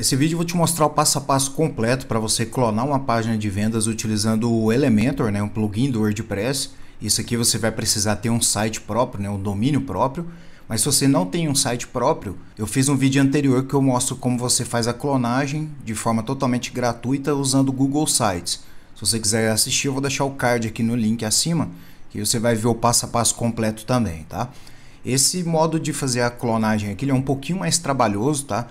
Nesse vídeo eu vou te mostrar o passo a passo completo para você clonar uma página de vendas utilizando o Elementor, né, um plugin do WordPress. Isso aqui você vai precisar ter um site próprio, né, um domínio próprio. Mas se você não tem um site próprio, eu fiz um vídeo anterior que eu mostro como você faz a clonagem de forma totalmente gratuita usando o Google Sites. Se você quiser assistir, eu vou deixar o card aqui no link acima, que você vai ver o passo a passo completo também, tá? Esse modo de fazer a clonagem aqui é um pouquinho mais trabalhoso, tá?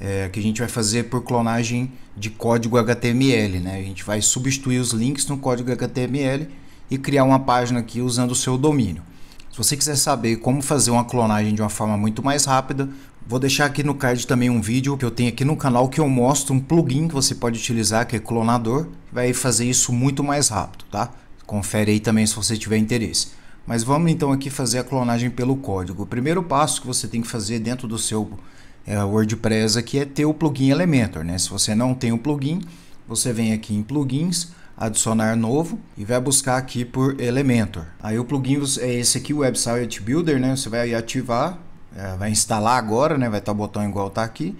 é, que a gente vai fazer por clonagem de código HTML, né? A gente vai substituir os links no código HTML e criar uma página aqui usando o seu domínio. Se você quiser saber como fazer uma clonagem de uma forma muito mais rápida, vou deixar aqui no card também um vídeo que eu tenho aqui no canal que eu mostro um plugin que você pode utilizar, que é clonador, que vai fazer isso muito mais rápido, tá? Confere aí também se você tiver interesse. Mas vamos então aqui fazer a clonagem pelo código. O primeiro passo que você tem que fazer dentro do seu é, a WordPress aqui é ter o plugin Elementor, né? Se você não tem o plugin, você vem aqui em plugins, adicionar novo e vai buscar aqui por Elementor. Aí o plugin é esse aqui, o Website Builder, né? Você vai ativar, é, vai instalar agora, né? Vai estar tá o botão igual tá aqui,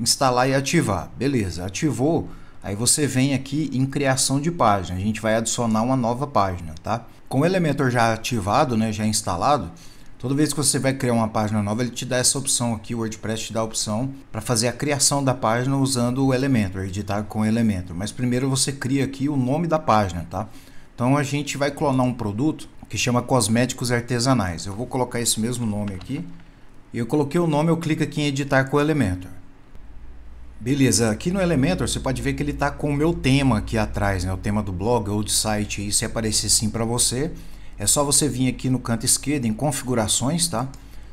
instalar e ativar. Beleza, ativou. Aí você vem aqui em criação de página. A gente vai adicionar uma nova página, tá? Com o Elementor já ativado, né, já instalado, Toda vez que você vai criar uma página nova, ele te dá essa opção aqui, o WordPress te dá a opção para fazer a criação da página usando o Elementor, editar com o Elementor. Mas primeiro você cria aqui o nome da página, tá? Então a gente vai clonar um produto que chama Cosméticos Artesanais. Eu vou colocar esse mesmo nome aqui. Eu coloquei o nome, eu clico aqui em editar com o Elementor. Beleza, aqui no Elementor você pode ver que ele está com o meu tema aqui atrás, né? o tema do blog ou do site, e se aparecer sim para você, é só você vir aqui no canto esquerdo em configurações, tá?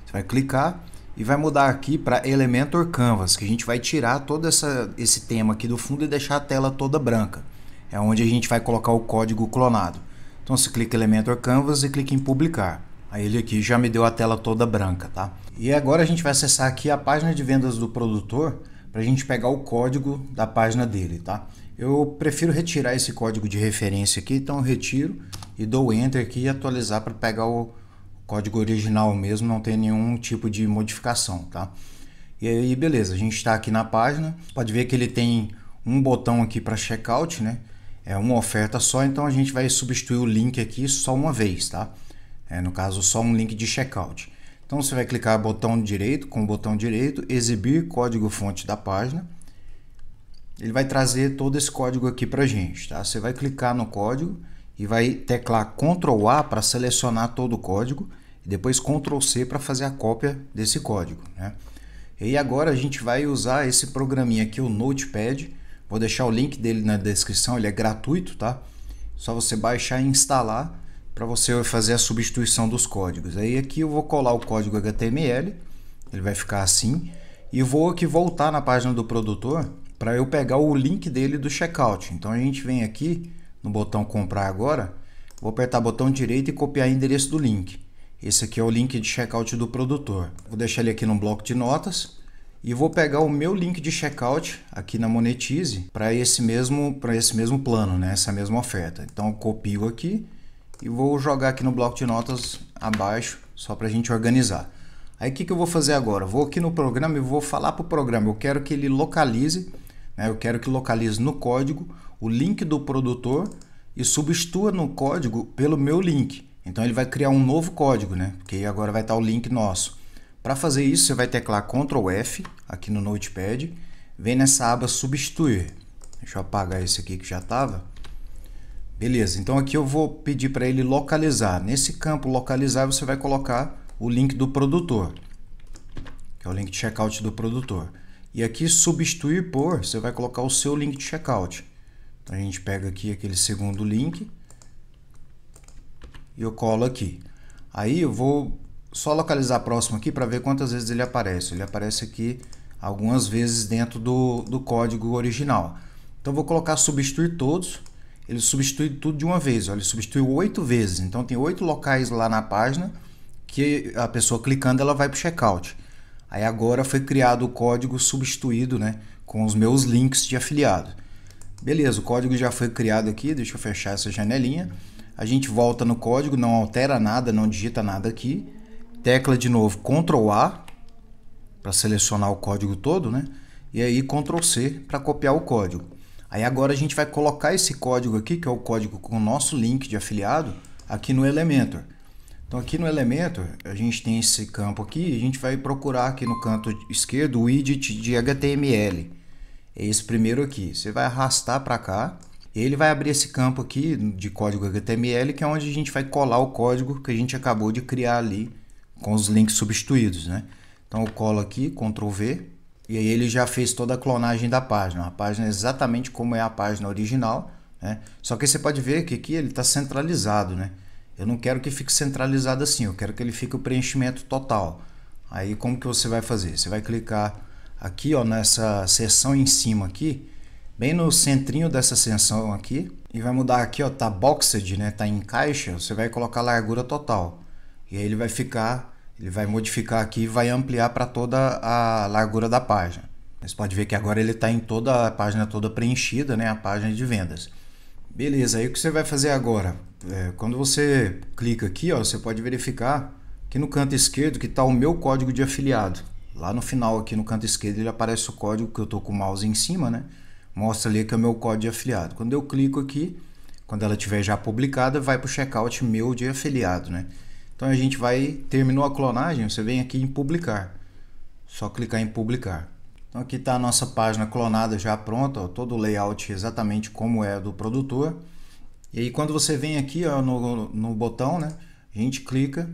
Você vai clicar e vai mudar aqui para Elementor Canvas, que a gente vai tirar todo essa, esse tema aqui do fundo e deixar a tela toda branca. É onde a gente vai colocar o código clonado. Então você clica em Elementor Canvas e clica em publicar. Aí ele aqui já me deu a tela toda branca, tá? E agora a gente vai acessar aqui a página de vendas do produtor para a gente pegar o código da página dele, tá? Eu prefiro retirar esse código de referência aqui, então eu retiro e dou Enter aqui e atualizar para pegar o código original mesmo, não tem nenhum tipo de modificação, tá? E aí, beleza, a gente está aqui na página, pode ver que ele tem um botão aqui para checkout, né? É uma oferta só, então a gente vai substituir o link aqui só uma vez, tá? É, no caso, só um link de checkout. Então você vai clicar botão direito, com o botão direito, exibir código fonte da página. Ele vai trazer todo esse código aqui para gente, tá? Você vai clicar no código e vai teclar Ctrl A para selecionar todo o código e depois Ctrl C para fazer a cópia desse código. Né? E agora a gente vai usar esse programinha aqui, o Notepad. Vou deixar o link dele na descrição, ele é gratuito, tá? Só você baixar e instalar para você fazer a substituição dos códigos. Aí aqui eu vou colar o código HTML, ele vai ficar assim, e vou aqui voltar na página do produtor para eu pegar o link dele do checkout. Então a gente vem aqui, no botão comprar agora, vou apertar o botão direito e copiar o endereço do link. Esse aqui é o link de checkout do produtor. Vou deixar ele aqui no bloco de notas e vou pegar o meu link de checkout aqui na Monetize para esse mesmo para esse mesmo plano, né? Essa mesma oferta. Então copio aqui e vou jogar aqui no bloco de notas abaixo só para a gente organizar. Aí o que, que eu vou fazer agora? Vou aqui no programa e vou falar para o programa. Eu quero que ele localize, né? Eu quero que localize no código o link do produtor e substitua no código pelo meu link. Então ele vai criar um novo código, né? Porque agora vai estar o link nosso. Para fazer isso, você vai teclar Ctrl F aqui no Notepad, vem nessa aba substituir. Deixa eu apagar esse aqui que já estava. Beleza, então aqui eu vou pedir para ele localizar. Nesse campo localizar, você vai colocar o link do produtor, que é o link de checkout do produtor. E aqui substituir por, você vai colocar o seu link de checkout. A gente pega aqui aquele segundo link e eu colo aqui. Aí eu vou só localizar próximo aqui para ver quantas vezes ele aparece. Ele aparece aqui algumas vezes dentro do, do código original. Então vou colocar substituir todos. Ele substitui tudo de uma vez. Ele substituiu oito vezes. Então tem oito locais lá na página que a pessoa clicando ela vai para o checkout. Aí agora foi criado o código substituído né, com os meus links de afiliado. Beleza, o código já foi criado aqui, deixa eu fechar essa janelinha. A gente volta no código, não altera nada, não digita nada aqui. Tecla de novo Ctrl A para selecionar o código todo, né? E aí Ctrl C para copiar o código. Aí agora a gente vai colocar esse código aqui, que é o código com o nosso link de afiliado, aqui no Elementor. Então aqui no Elementor, a gente tem esse campo aqui, a gente vai procurar aqui no canto esquerdo o edit de HTML é esse primeiro aqui. Você vai arrastar para cá ele vai abrir esse campo aqui de código HTML, que é onde a gente vai colar o código que a gente acabou de criar ali com os links substituídos, né? Então eu colo aqui, Ctrl V, e aí ele já fez toda a clonagem da página. A página é exatamente como é a página original, né? Só que você pode ver que aqui ele está centralizado, né? Eu não quero que fique centralizado assim, eu quero que ele fique o preenchimento total. Aí como que você vai fazer? Você vai clicar aqui ó, nessa seção em cima aqui, bem no centrinho dessa seção aqui, e vai mudar aqui, ó, tá boxed, né, tá em caixa, você vai colocar largura total. E aí ele vai ficar, ele vai modificar aqui e vai ampliar para toda a largura da página. Você pode ver que agora ele está em toda a página toda preenchida, né, a página de vendas. Beleza, aí o que você vai fazer agora? É, quando você clica aqui, ó, você pode verificar que no canto esquerdo que está o meu código de afiliado. Lá no final, aqui no canto esquerdo, ele aparece o código que eu estou com o mouse em cima, né? Mostra ali que é o meu código de afiliado. Quando eu clico aqui, quando ela tiver já publicada, vai para o checkout meu de afiliado, né? Então a gente vai, terminou a clonagem, você vem aqui em publicar. Só clicar em publicar. Então aqui está a nossa página clonada já pronta, ó, todo o layout exatamente como é do produtor. E aí quando você vem aqui ó, no, no botão, né, a gente clica,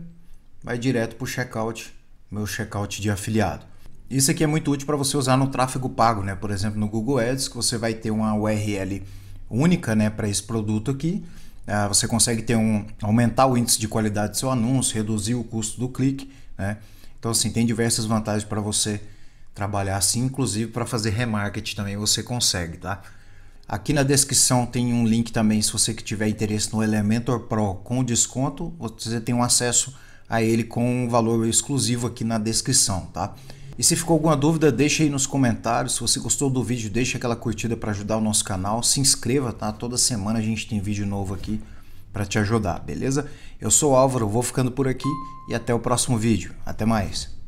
vai direto para o checkout meu checkout de afiliado. Isso aqui é muito útil para você usar no tráfego pago, né? Por exemplo, no Google Ads, que você vai ter uma URL única, né, para esse produto aqui. Ah, você consegue ter um aumentar o índice de qualidade do seu anúncio, reduzir o custo do clique, né? Então assim, tem diversas vantagens para você trabalhar assim, inclusive para fazer remarketing também você consegue, tá? Aqui na descrição tem um link também se você que tiver interesse no Elementor Pro com desconto, você tem um acesso a ele com um valor exclusivo aqui na descrição, tá? E se ficou alguma dúvida, deixa aí nos comentários. Se você gostou do vídeo, deixa aquela curtida para ajudar o nosso canal. Se inscreva, tá? Toda semana a gente tem vídeo novo aqui para te ajudar, beleza? Eu sou o Álvaro, vou ficando por aqui e até o próximo vídeo. Até mais!